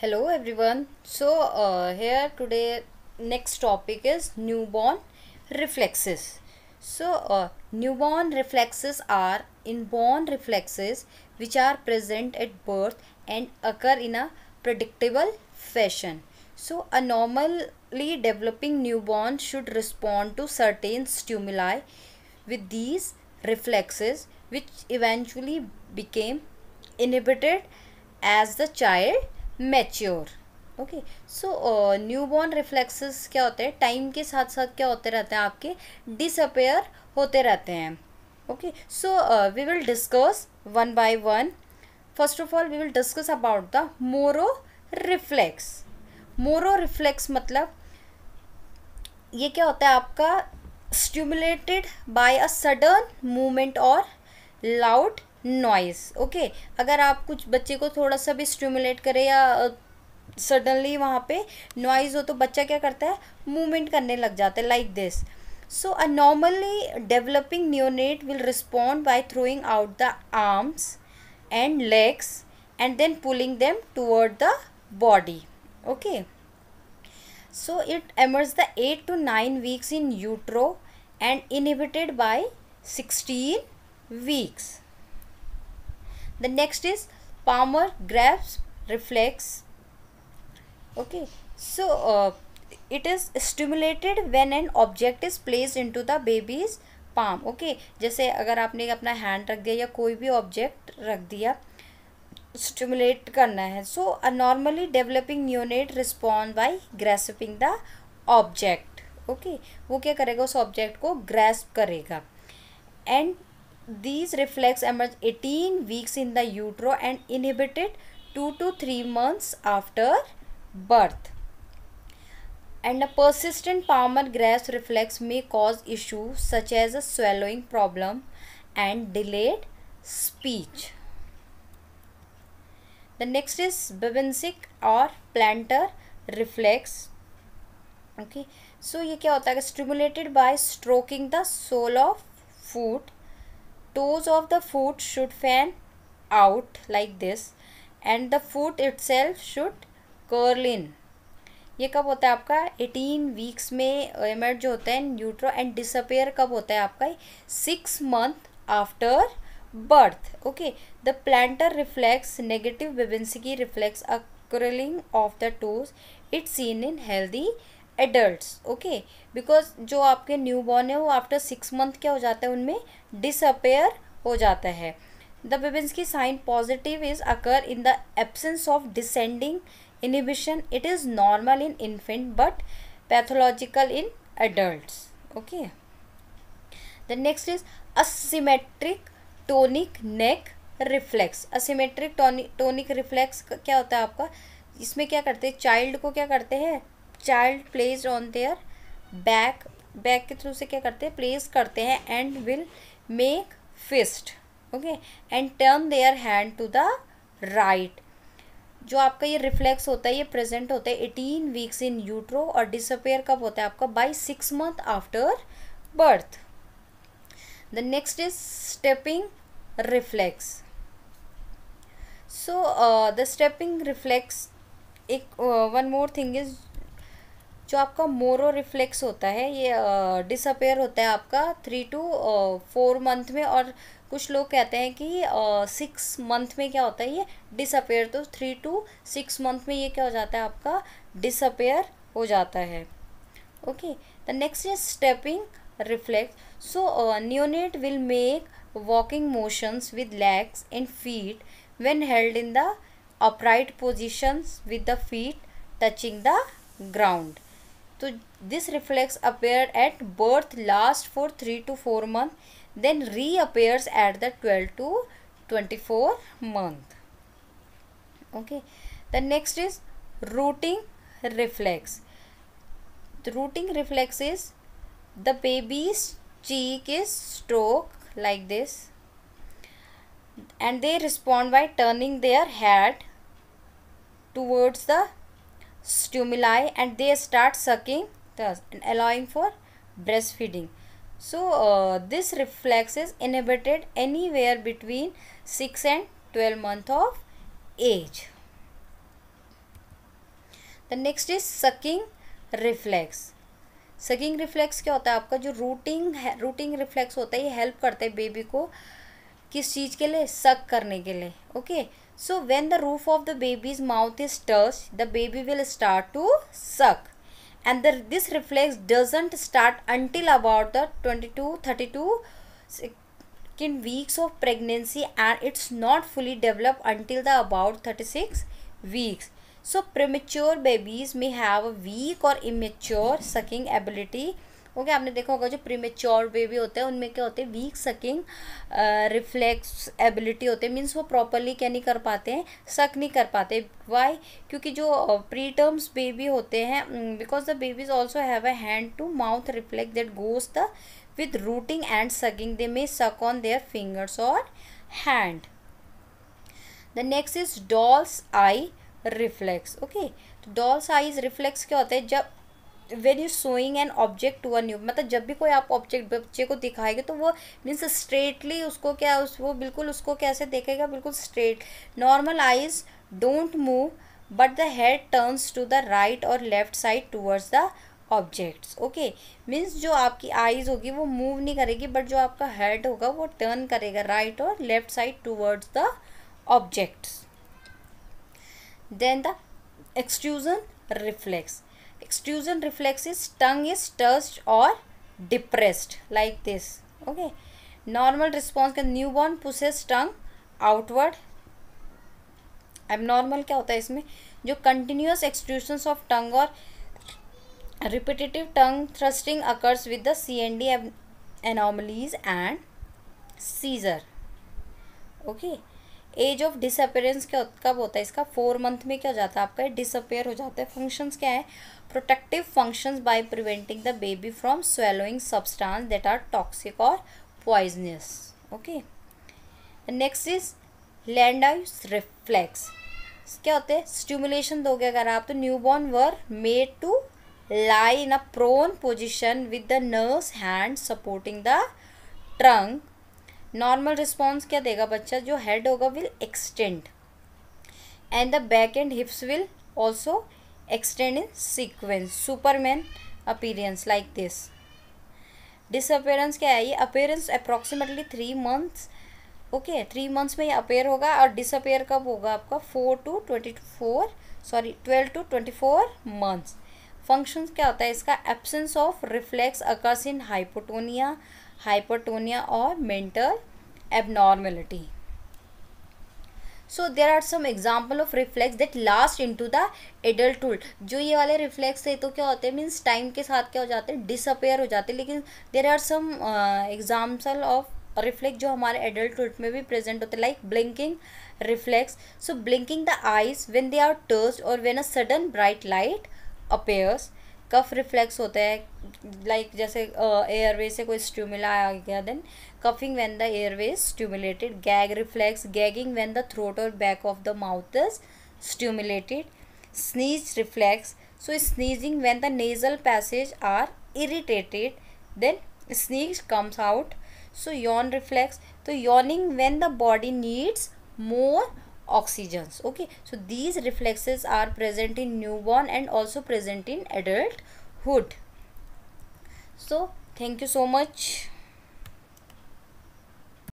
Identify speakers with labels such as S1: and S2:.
S1: hello everyone so uh, here today next topic is newborn reflexes so uh, newborn reflexes are inborn reflexes which are present at birth and occur in a predictable fashion so a normally developing newborn should respond to certain stimuli with these reflexes which eventually became inhibited as the child mature okay so newborn reflexes क्या होते हैं time के साथ साथ क्या होते रहते हैं आपके डिसअपेयर होते रहते हैं okay so we will discuss one by one first of all we will discuss about the Moro reflex Moro reflex मतलब ये क्या होता है आपका stimulated by a sudden movement और लाउड नॉइस ओके अगर आप कुछ बच्चे को थोड़ा सा भी स्टिमुलेट करें या सडनली वहाँ पे नॉइज़ हो तो बच्चा क्या करता है मूवमेंट करने लग जाता है like this so a normally developing neonate will respond by throwing out the arms and legs and then pulling them toward the body okay so it emerge the eight to nine weeks in utero and inhibited by sixteen weeks the next is palmer grabs reflex okay so uh, it is stimulated when an object is placed into the baby's palm okay जैसे अगर आपने अपना hand रख दिया या कोई भी object रख दिया स्टिमुलेट करना है so normally developing neonate respond by grasping the object okay वो क्या करेगा उस ऑब्जेक्ट को ग्रेस्प करेगा and These reflex emerge 18 weeks in the utero and inhibited 2 to 3 months after birth. And a persistent palmar grass reflex may cause issues such as a swallowing problem and delayed speech. The next is bibinsic or plantar reflex. Okay, so ये क्या होता है by stroking the sole of foot. toes of the foot should fan out like this and the foot itself should curl in ये कब होता है आपका eighteen weeks में एमर्ज uh, जो होता है न्यूट्रो एंड डिसअपेयर कब होता है आपका six month after birth okay the plantar reflex negative Babinski की reflex curling of the toes it's seen in healthy adult okay because जो आपके न्यू बॉर्न है वो आफ्टर सिक्स मंथ क्या हो जाता है उनमें डिसअपेयर हो जाता है the key sign positive is occur in the absence of descending inhibition it is normal in infant but pathological in adult okay the next is asymmetric tonic neck reflex asymmetric tonic tonic reflex क्या होता है आपका इसमें क्या करते हैं child को क्या करते हैं child place on their back back के थ्रू से क्या करते हैं प्लेस करते हैं and will make fist okay and turn their hand to the right जो आपका ये रिफ्लेक्स होता है ये प्रेजेंट होता है एटीन वीक्स इन यूट्रो और डिसअपेयर कब होता है आपका by six month after birth the next is stepping reflex so the stepping reflex एक वन मोर थिंग इज जो आपका मोरो रिफ्लेक्स होता है ये डिसअपेयर होता है आपका थ्री टू फोर मंथ में और कुछ लोग कहते हैं कि सिक्स मंथ में क्या होता है ये डिसअपेयर तो थ्री टू सिक्स मंथ में ये क्या हो जाता है आपका डिसअपेयर हो जाता है okay the next is stepping reflex so neonate will make walking motions with legs and feet when held in the upright positions with the feet touching the ground So this reflex appears at birth last for 3 to 4 months, then reappears at the 12 to 24 month. Okay. The next is rooting reflex. rooting reflex is the baby's cheek is stroked like this and they respond by turning their head towards the stimuli and they start sucking thus and allowing for breastfeeding so uh, this reflex is inhibited anywhere between 6 and 12 month of age the next is sucking reflex sucking reflex क्या होता है आपका जो routing है routing reflex होता है ये help करते हैं बेबी को किस चीज़ के लिए सक करने के लिए okay okay? So when the roof of the baby's mouth is touched, the baby will start to suck. And the, this reflex doesn't start until about the 22, 32 second weeks of pregnancy and it's not fully developed until the about 36 weeks. So premature babies may have a weak or immature sucking ability okay आपने देखा होगा जो premature baby होते हैं उनमें क्या होते हैं वीक सकिंग रिफ्लेक्स एबिलिटी होते हैं मीन्स वो प्रॉपरली क्या नहीं कर पाते हैं सक नहीं कर पाते वाई क्योंकि जो प्री टर्म्स बेबी होते हैं because the babies also have a hand to mouth reflect that goes the with rooting and sucking they may suck on their fingers और hand the next is doll's eye reflex okay तो doll's eyes reflex क्या होता है जब when you showing an object to a new मतलब जब भी कोई आप ऑब्जेक्ट बच्चे को दिखाएंगे तो वो मीन्स स्ट्रेटली उसको क्या उस वो बिल्कुल उसको कैसे देखेगा बिल्कुल straight normal eyes don't move but the head turns to the right और left side towards the objects okay means जो आपकी आइज़ होगी वो मूव नहीं करेगी बट जो आपका हेड होगा वो टर्न करेगा राइट और left side towards the objects then the extrusion reflex Extrusion reflex is tongue is touched or depressed like this. Okay. Normal response का newborn pushes tongue outward. Abnormal क्या होता है इसमें जो कंटिन्यूस एक्सट्रूशंस ऑफ टंग और repetitive tongue thrusting occurs with the C N D anomalies and seizure okay okay? Age of disappearance क्या कब होता है इसका फोर मंथ में क्या हो जाता है आपका डिसअपेयर हो जाता है फंक्शंस क्या है protective functions by preventing the baby from swallowing substance that are toxic और poisonous okay next is land reflex क्या होते हैं स्टिमुलेशन दोगे अगर आप तो newborn were made to lie in a prone position with the nurse hand supporting the trunk normal response क्या देगा बच्चा जो हेड होगा will extend and the back and hips will also extend in sequence Superman appearance like this disappearance क्या है ये appearance approximately three months okay three months में ये अपेयर होगा और डिसअपेयर कब होगा आपका four to twenty four sorry twelve to twenty four months functions क्या होता है इसका absence of reflex occurs in hypotonia hypotonia और mental abnormality so there are some example of reflex that last into the adulthood जो ये वाले reflex थे तो क्या होते हैं मीन्स टाइम के साथ क्या हो जाते हैं डिसअपेयर हो जाते हैं लेकिन there are some example of reflex जो हमारे एडल्टुड में भी प्रेजेंट होते हैं like blinking reflex so blinking the eyes when they are टर्स और when a sudden bright light appears cough reflex होता है लाइक like जैसे एयरवे uh, से कोई स्ट्यूमिला आ गया then coughing when the airway stimulated gag reflex gagging when the throat और back of the mouth is stimulated sneeze reflex so sneezing when the nasal passage are irritated then sneeze comes out so yawn reflex तो yawning when the body needs more oxygens okay so these reflexes are present in newborn and also present in adulthood so thank you so much